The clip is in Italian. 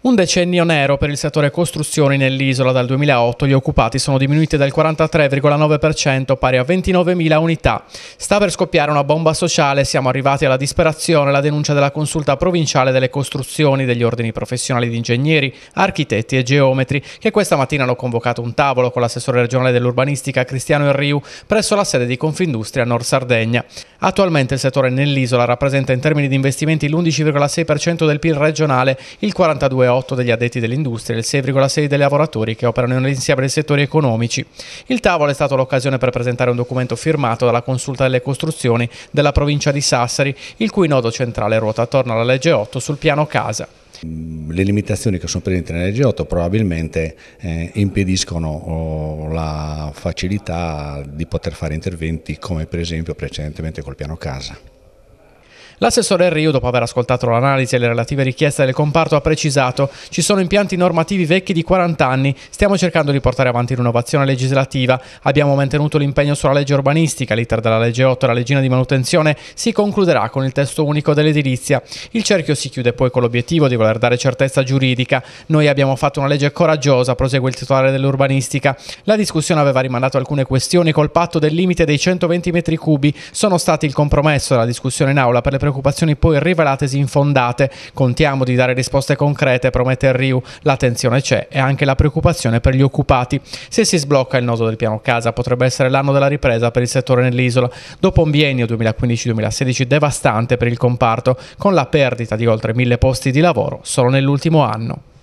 Un decennio nero per il settore costruzioni nell'isola dal 2008 gli occupati sono diminuiti del 43,9% pari a 29.000 unità. Sta per scoppiare una bomba sociale, siamo arrivati alla disperazione, la denuncia della consulta provinciale delle costruzioni degli ordini professionali di ingegneri, architetti e geometri che questa mattina hanno convocato un tavolo con l'assessore regionale dell'urbanistica Cristiano Enriu presso la sede di Confindustria Nord Sardegna. Attualmente il settore nell'isola rappresenta in termini di investimenti l'11,6% del PIL regionale, il 42% 9,8 degli addetti dell'industria e il 6,6 dei lavoratori che operano nell'insieme dei settori economici. Il tavolo è stato l'occasione per presentare un documento firmato dalla Consulta delle Costruzioni della provincia di Sassari, il cui nodo centrale ruota attorno alla legge 8 sul piano casa. Le limitazioni che sono presenti nella legge 8 probabilmente eh, impediscono oh, la facilità di poter fare interventi come per esempio precedentemente col piano casa. L'assessore Rio, dopo aver ascoltato l'analisi e le relative richieste del comparto, ha precisato ci sono impianti normativi vecchi di 40 anni, stiamo cercando di portare avanti l'innovazione legislativa, abbiamo mantenuto l'impegno sulla legge urbanistica, l'iter della legge 8 e la leggina di manutenzione si concluderà con il testo unico dell'edilizia. Il cerchio si chiude poi con l'obiettivo di voler dare certezza giuridica. Noi abbiamo fatto una legge coraggiosa, prosegue il titolare dell'urbanistica. La discussione aveva rimandato alcune questioni col patto del limite dei 120 metri cubi, sono stati il compromesso della discussione in aula per le previsioni preoccupazioni poi rivelatesi infondate. Contiamo di dare risposte concrete, promette Riu. L'attenzione c'è e anche la preoccupazione per gli occupati. Se si sblocca il nodo del piano casa potrebbe essere l'anno della ripresa per il settore nell'isola, dopo un biennio 2015-2016 devastante per il comparto, con la perdita di oltre mille posti di lavoro solo nell'ultimo anno.